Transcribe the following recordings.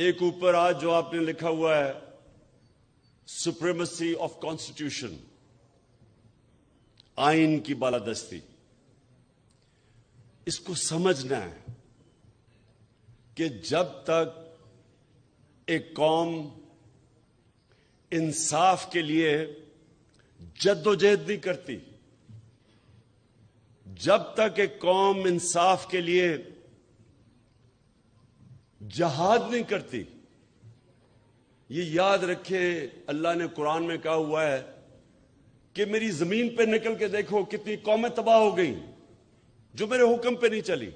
एक ऊपर आज जो आपने लिखा हुआ है सुप्रीमसी ऑफ कॉन्स्टिट्यूशन आइन की बालादस्ती इसको समझना है कि जब तक एक कौम इंसाफ के लिए जद्दोजहद नहीं करती जब तक एक कौम इंसाफ के लिए जहाद नहीं करती ये याद रखे अल्लाह ने कुरान में कहा हुआ है कि मेरी जमीन पर निकल के देखो कितनी कौमें तबाह हो गई जो मेरे हुक्म पर नहीं चली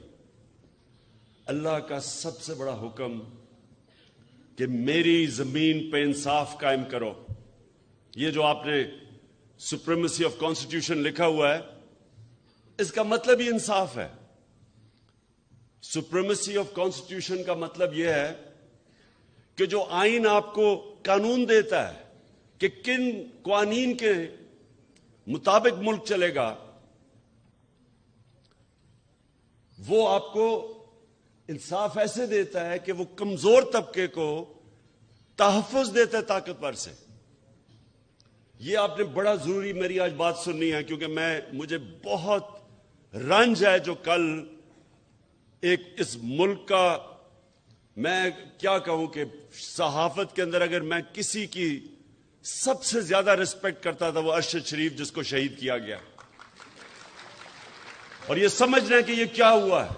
अल्लाह का सबसे बड़ा हुक्म कि मेरी जमीन पर इंसाफ कायम करो ये जो आपने सुप्रीमसी ऑफ कॉन्स्टिट्यूशन लिखा हुआ है इसका मतलब ही इंसाफ है सुप्रीमेसी ऑफ कॉन्स्टिट्यूशन का मतलब यह है कि जो आइन आपको कानून देता है कि किन कानून के मुताबिक मुल्क चलेगा वो आपको इंसाफ ऐसे देता है कि वो कमजोर तबके को तहफुज देता है ताकतवर से ये आपने बड़ा जरूरी मेरी आज बात सुननी है क्योंकि मैं मुझे बहुत रंज है जो कल एक इस मुल्क का मैं क्या कहूं कि सहाफत के अंदर अगर मैं किसी की सबसे ज्यादा रिस्पेक्ट करता था वो अरशद शरीफ जिसको शहीद किया गया और ये समझना कि ये क्या हुआ है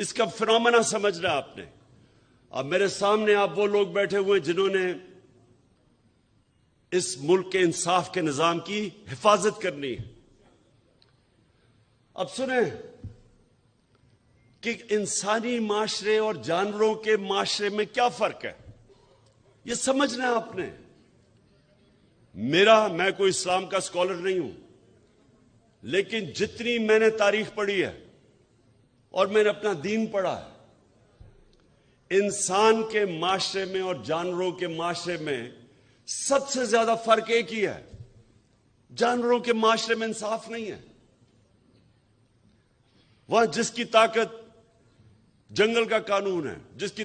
इसका फिनोमना समझना आपने अब मेरे सामने आप वो लोग बैठे हुए हैं जिन्होंने इस मुल्क के इंसाफ के निजाम की हिफाजत करनी है अब सुने कि इंसानी माशरे और जानवरों के माशरे में क्या फर्क है ये समझना आपने मेरा मैं कोई इस्लाम का स्कॉलर नहीं हूं लेकिन जितनी मैंने तारीख पढ़ी है और मैंने अपना दीन पढ़ा है इंसान के माशरे में और जानवरों के माशरे में सबसे ज्यादा फर्क एक ही है जानवरों के माशरे में इंसाफ नहीं है वहां जिसकी ताकत जंगल का कानून है जिसकी